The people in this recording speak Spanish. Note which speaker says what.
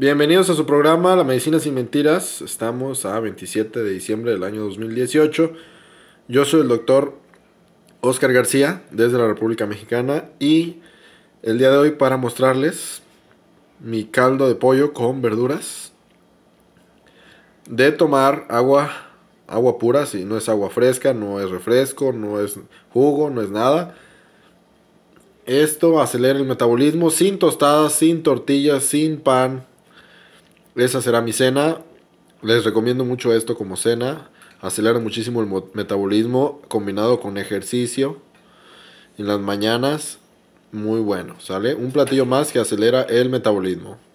Speaker 1: Bienvenidos a su programa La Medicina Sin Mentiras. Estamos a 27 de diciembre del año 2018. Yo soy el doctor Oscar García desde la República Mexicana y el día de hoy para mostrarles mi caldo de pollo con verduras. De tomar agua, agua pura, si no es agua fresca, no es refresco, no es jugo, no es nada. Esto acelera el metabolismo sin tostadas, sin tortillas, sin pan, esa será mi cena. Les recomiendo mucho esto como cena. Acelera muchísimo el metabolismo combinado con ejercicio en las mañanas. Muy bueno, ¿sale? Un platillo más que acelera el metabolismo.